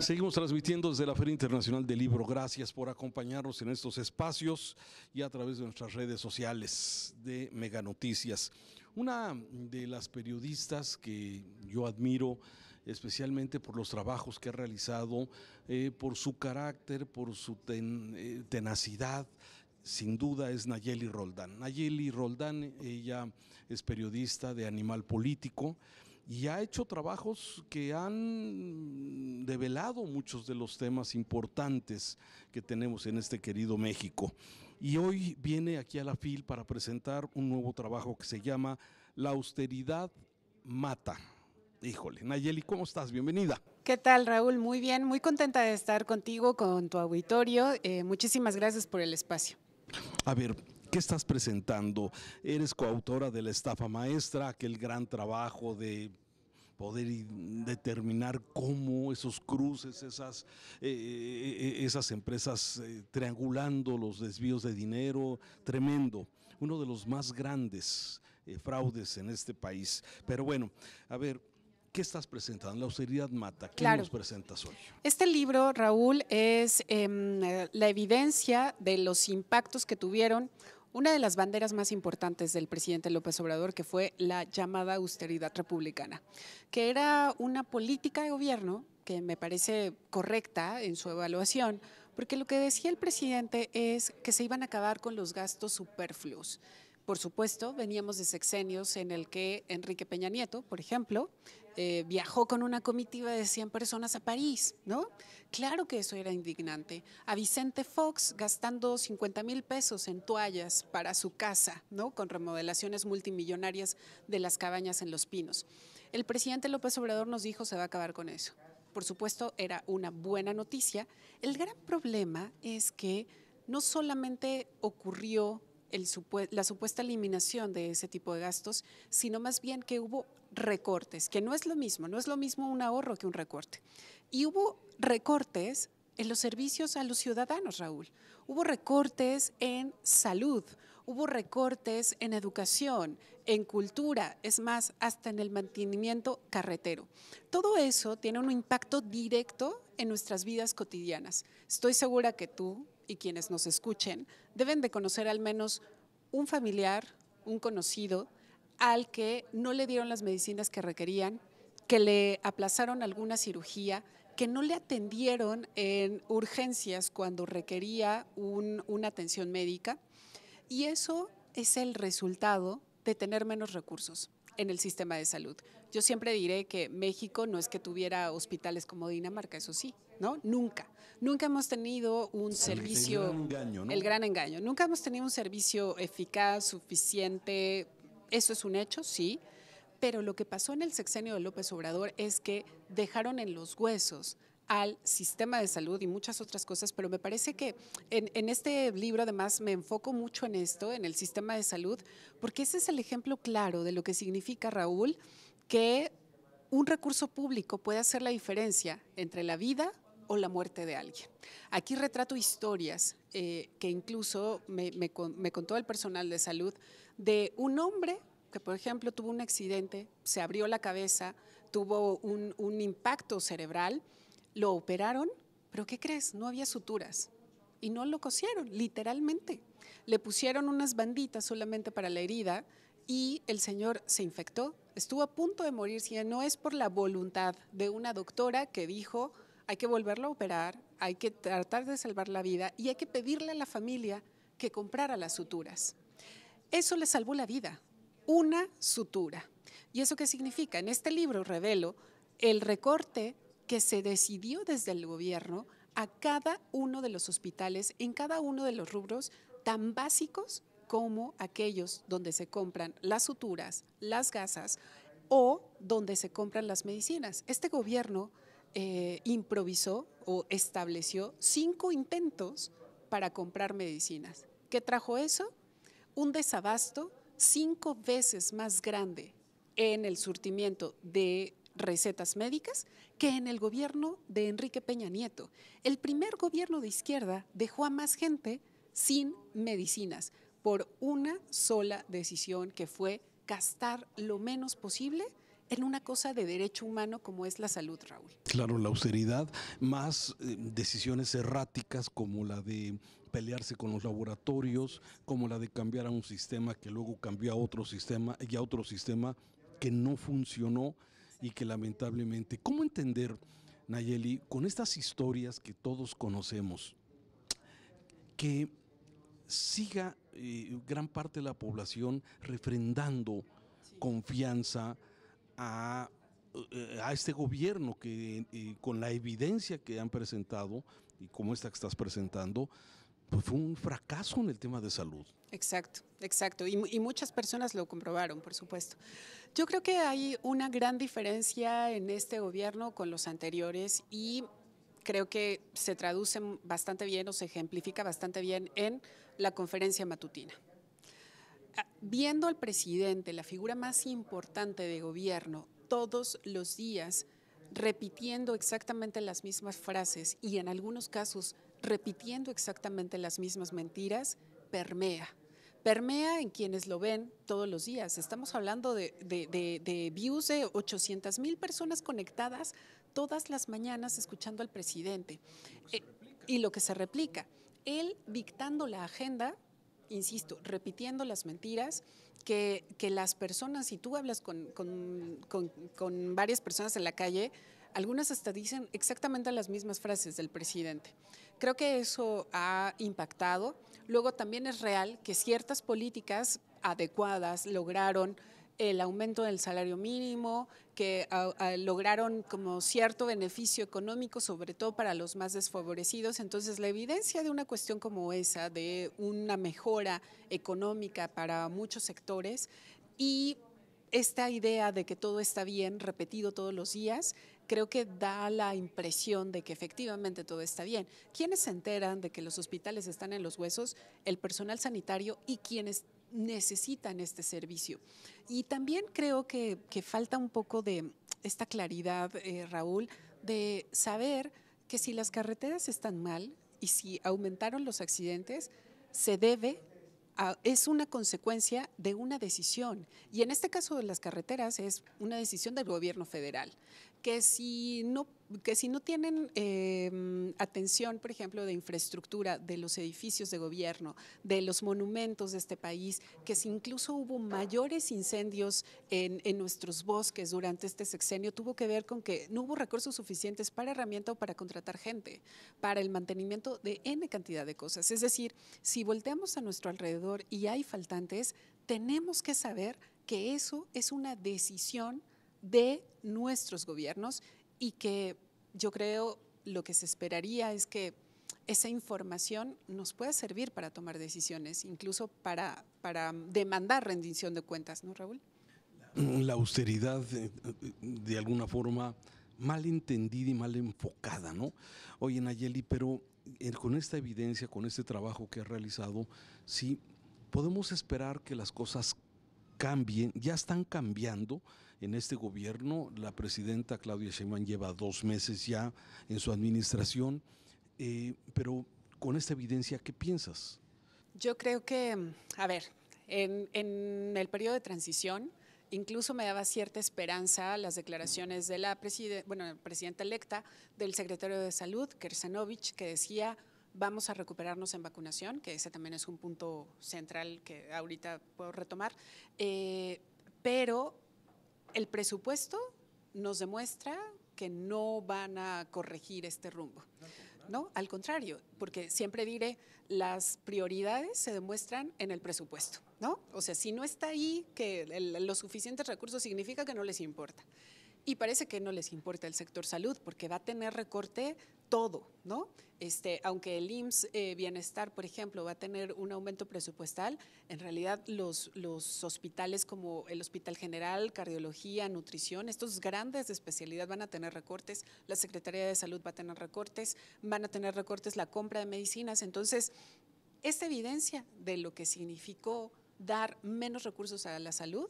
Seguimos transmitiendo desde la Feria Internacional del Libro. Gracias por acompañarnos en estos espacios y a través de nuestras redes sociales de Mega Noticias. Una de las periodistas que yo admiro especialmente por los trabajos que ha realizado, eh, por su carácter, por su eh, tenacidad, sin duda es Nayeli Roldán. Nayeli Roldán, ella es periodista de Animal Político y ha hecho trabajos que han develado muchos de los temas importantes que tenemos en este querido México. Y hoy viene aquí a la FIL para presentar un nuevo trabajo que se llama La austeridad mata. Híjole, Nayeli, ¿cómo estás? Bienvenida. ¿Qué tal, Raúl? Muy bien, muy contenta de estar contigo, con tu auditorio. Eh, muchísimas gracias por el espacio. A ver, ¿Qué estás presentando? Eres coautora de La Estafa Maestra, aquel gran trabajo de poder determinar cómo esos cruces, esas, eh, eh, eh, esas empresas triangulando los desvíos de dinero, tremendo, uno de los más grandes fraudes en este país. Pero bueno, a ver, ¿Qué estás presentando? La austeridad mata. ¿Qué nos presentas hoy? Este libro, Raúl, es em, la evidencia de los impactos que tuvieron una de las banderas más importantes del presidente López Obrador, que fue la llamada austeridad republicana, que era una política de gobierno que me parece correcta en su evaluación, porque lo que decía el presidente es que se iban a acabar con los gastos superfluos. Por supuesto, veníamos de sexenios en el que Enrique Peña Nieto, por ejemplo, eh, viajó con una comitiva de 100 personas a París, ¿no? Claro que eso era indignante. A Vicente Fox gastando 50 mil pesos en toallas para su casa, ¿no? Con remodelaciones multimillonarias de las cabañas en Los Pinos. El presidente López Obrador nos dijo se va a acabar con eso. Por supuesto, era una buena noticia. El gran problema es que no solamente ocurrió la supuesta eliminación de ese tipo de gastos, sino más bien que hubo recortes, que no es lo mismo, no es lo mismo un ahorro que un recorte. Y hubo recortes en los servicios a los ciudadanos, Raúl. Hubo recortes en salud, hubo recortes en educación, en cultura, es más, hasta en el mantenimiento carretero. Todo eso tiene un impacto directo en nuestras vidas cotidianas. Estoy segura que tú, y quienes nos escuchen deben de conocer al menos un familiar, un conocido, al que no le dieron las medicinas que requerían, que le aplazaron alguna cirugía, que no le atendieron en urgencias cuando requería una atención médica. Y eso es el resultado de tener menos recursos en el sistema de salud. Yo siempre diré que México no es que tuviera hospitales como Dinamarca, eso sí, ¿no? Nunca. Nunca hemos tenido un servicio... El gran engaño, Nunca hemos tenido un servicio eficaz, suficiente. Eso es un hecho, sí. Pero lo que pasó en el sexenio de López Obrador es que dejaron en los huesos al sistema de salud y muchas otras cosas, pero me parece que en, este libro además me enfoco mucho en esto, en el sistema de salud, porque ese es el ejemplo claro de lo que significa, Raúl, que un recurso público puede hacer la diferencia entre la vida o la muerte de alguien. Aquí retrato historias eh, que incluso me, contó el personal de salud de un hombre que por ejemplo tuvo un accidente, se abrió la cabeza, tuvo un impacto cerebral lo operaron, pero ¿qué crees? No había suturas y no lo cosieron, literalmente. Le pusieron unas banditas solamente para la herida y el señor se infectó. Estuvo a punto de morir, si no es por la voluntad de una doctora que dijo, hay que volverlo a operar, hay que tratar de salvar la vida y hay que pedirle a la familia que comprara las suturas. Eso le salvó la vida, una sutura. ¿Y eso qué significa? En este libro revelo el recorte que se decidió desde el gobierno a cada uno de los hospitales en cada uno de los rubros tan básicos como aquellos donde se compran las suturas, las gasas o donde se compran las medicinas. Este gobierno eh, improvisó o estableció cinco intentos para comprar medicinas. ¿Qué trajo eso? Un desabasto cinco veces más grande en el surtimiento de recetas médicas que en el gobierno de Enrique Peña Nieto. El primer gobierno de izquierda dejó a más gente sin medicinas por una sola decisión que fue gastar lo menos posible en una cosa de derecho humano como es la salud, Raúl. Claro, la austeridad, más eh, decisiones erráticas como la de pelearse con los laboratorios, como la de cambiar a un sistema que luego cambió a otro sistema y a otro sistema que no funcionó y que lamentablemente, ¿cómo entender, Nayeli, con estas historias que todos conocemos, que siga eh, gran parte de la población refrendando confianza eh, a, este gobierno que eh, con la evidencia que han presentado y como esta que estás presentando, pues, fue un fracaso en el tema de salud. Exacto, exacto. Y, y, muchas personas lo comprobaron, por supuesto. Yo creo que hay una gran diferencia en este gobierno con los anteriores y creo que se traduce bastante bien o se ejemplifica bastante bien en la conferencia matutina. Ah, viendo al presidente, la figura más importante de gobierno, todos los días repitiendo exactamente las mismas frases y en algunos casos repitiendo exactamente las mismas mentiras, permea. Permea en quienes lo ven todos los días. Estamos hablando de, views de 800 mil personas conectadas todas las mañanas escuchando al presidente eh, y lo que se replica. Él dictando la agenda, insisto, repitiendo las mentiras, que, las personas, si tú hablas con, con, con, con, varias personas en la calle, algunas hasta dicen exactamente las mismas frases del presidente. Creo que eso ha impactado. Luego también es real que ciertas políticas adecuadas lograron el aumento del salario mínimo, que ah, ah, lograron como cierto beneficio económico, sobre todo para los más desfavorecidos. Entonces, la evidencia de una cuestión como esa, de una mejora económica para muchos sectores y esta idea de que todo está bien repetido todos los días, creo que da la impresión de que efectivamente todo está bien. ¿Quiénes se enteran de que los hospitales están en los huesos? El personal sanitario y quienes necesitan este servicio. Y también creo que, falta un poco de esta claridad, eh, Raúl, de saber que si las carreteras están mal y si aumentaron los accidentes, se debe es una consecuencia de una decisión. Y en este caso de las carreteras es una decisión del gobierno federal que si no que si no tienen em, atención, por ejemplo, de infraestructura, de los edificios de gobierno, de los monumentos de este país, que si incluso hubo mayores incendios en, en, nuestros bosques durante este sexenio, tuvo que ver con que no hubo recursos suficientes para herramienta o para contratar gente, para el mantenimiento de N cantidad de cosas. Es decir, si volteamos a nuestro alrededor y hay faltantes, tenemos que saber que eso es una decisión de nuestros gobiernos y que yo creo lo que se esperaría es que esa información nos pueda servir para tomar decisiones, incluso para, para demandar rendición de cuentas, ¿no, Raúl? La austeridad, eh, de alguna forma, mal entendida y mal enfocada, ¿no? Oye, Nayeli, pero eh, con esta evidencia, con este trabajo que ha realizado, sí, podemos esperar que las cosas cambien, ya están cambiando, en este gobierno. La presidenta Claudia Sheinbaum lleva dos meses ya en su administración, eh, pero con esta evidencia, ¿qué piensas? Yo creo que, a ver, en, el periodo de transición, incluso me daba cierta esperanza las declaraciones de la presidenta electa, del secretario de Salud, Kersanovich, que decía vamos a recuperarnos en vacunación, que ese también es un punto central que ahorita puedo retomar, eh, pero el presupuesto nos demuestra que no van a corregir este rumbo. No, al contrario, porque siempre diré, las prioridades se demuestran en el presupuesto, ¿no? O sea, si no está ahí que los suficientes recursos significa que no les importa. Y parece que no les importa el sector salud porque va a tener recorte todo, ¿no? Este, aunque el IMSS eh, Bienestar, por ejemplo, va a tener un aumento presupuestal, en realidad los, los hospitales como el Hospital General, Cardiología, Nutrición, estos grandes de especialidad van a tener recortes, la Secretaría de Salud va a tener recortes, van a tener recortes la compra de medicinas. Entonces, esta evidencia de lo que significó dar menos recursos a la salud,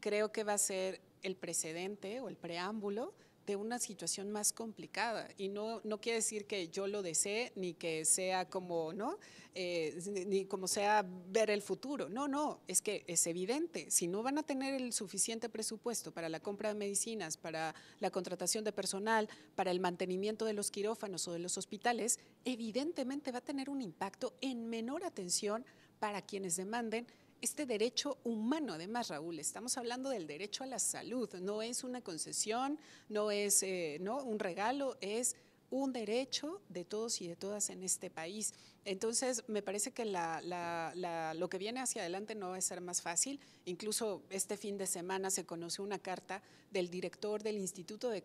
creo que va a ser el precedente o el preámbulo de una situación más complicada. Y no, quiere decir que yo lo desee, ni que sea como, ¿no? Eh, ni como sea ver el futuro. No, no, es que es evidente. Si no van a tener el suficiente presupuesto para la compra de medicinas, para la contratación de personal, para el mantenimiento de los quirófanos o de los hospitales, evidentemente va a tener un impacto en menor atención para quienes demanden este derecho humano, además Raúl, estamos hablando del derecho a la salud, no es una concesión, no es eh, ¿no? un regalo, es un derecho de todos y de todas en este país. Entonces, me parece que lo que viene hacia adelante no va a ser más fácil. Incluso este fin de semana se conoció una carta del director del Instituto de,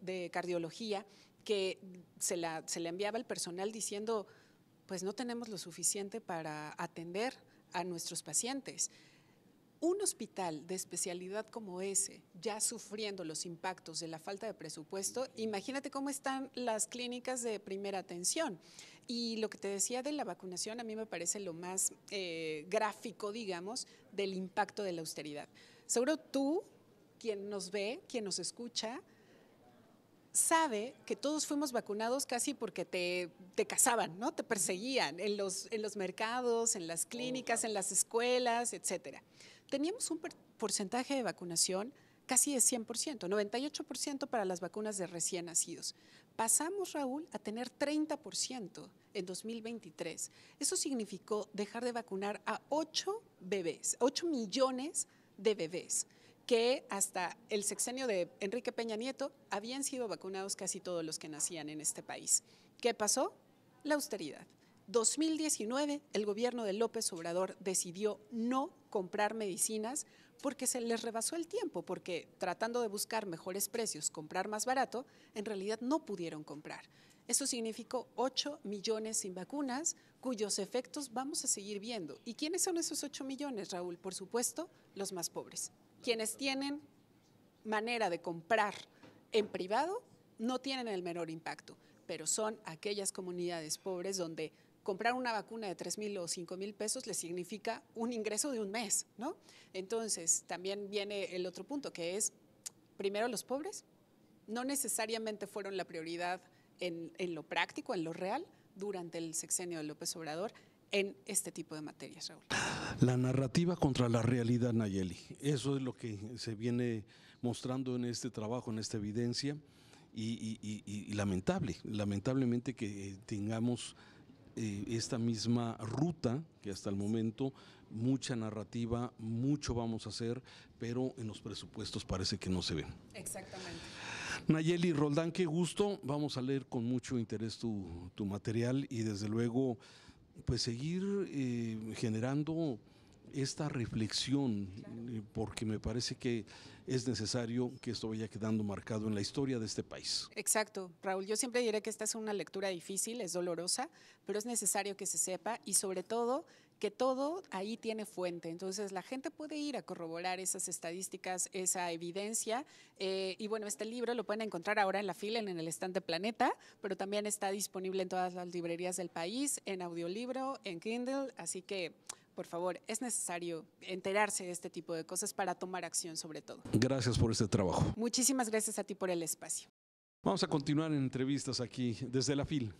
de Cardiología que se la, enviaba al personal diciendo, pues no tenemos lo suficiente para atender a nuestros pacientes. Un hospital de especialidad como ese, ya sufriendo los impactos de la falta de presupuesto, imagínate cómo están las clínicas de primera atención. Y lo que te decía de la vacunación a mí me parece lo más eh, gráfico, digamos, del impacto de la austeridad. Seguro tú, quien nos ve, quien nos escucha, sabe que todos fuimos vacunados casi porque te, te cazaban, ¿no? Te perseguían en los, en los mercados, en las clínicas, en las escuelas, etcétera. Teníamos un porcentaje de vacunación casi de 100%, 98% para las vacunas de recién nacidos. Pasamos, Raúl, a tener 30% en 2023. Eso significó dejar de vacunar a 8 bebés, 8 millones de bebés que hasta el sexenio de Enrique Peña Nieto habían sido vacunados casi todos los que nacían en este país. ¿Qué pasó? La austeridad. 2019 el gobierno de López Obrador decidió no comprar medicinas porque se les rebasó el tiempo, porque tratando de buscar mejores precios, comprar más barato, en realidad no pudieron comprar. Eso significó 8 millones sin vacunas, cuyos efectos vamos a seguir viendo. ¿Y quiénes son esos 8 millones, Raúl? Por supuesto, los más pobres quienes tienen manera de comprar en privado no tienen el menor impacto, pero son aquellas comunidades pobres donde comprar una vacuna de 3 mil o 5 mil pesos le significa un ingreso de un mes, ¿no? Entonces, también viene el otro punto, que es, primero los pobres, no necesariamente fueron la prioridad en, en lo práctico, en lo real, durante el sexenio de López Obrador en este tipo de materias, Raúl la narrativa contra la realidad Nayeli. Eso es lo que se viene mostrando en este trabajo, en esta evidencia, y, lamentable, lamentablemente que eh, tengamos eh, esta misma ruta que hasta el momento, mucha narrativa, mucho vamos a hacer, pero en los presupuestos parece que no se ven. Exactamente. Nayeli Roldán, qué gusto, vamos a leer con mucho interés tu material y desde luego pues seguir eh, generando esta reflexión, eh, porque me parece que es necesario que esto vaya quedando marcado en la historia de este país. Exacto, Raúl. Yo siempre diré que esta es una lectura difícil, es dolorosa, pero es necesario que se sepa y sobre todo que todo ahí tiene fuente. Entonces la gente puede ir a corroborar esas estadísticas, esa evidencia. Eh, y bueno, este libro lo pueden encontrar ahora en la fila, en el estante Planeta, pero también está disponible en todas las librerías del país, en audiolibro, en Kindle. Así que, por favor, es necesario enterarse de este tipo de cosas para tomar acción sobre todo. Gracias por este trabajo. Muchísimas gracias a ti por el espacio. Vamos a continuar en entrevistas aquí desde la fil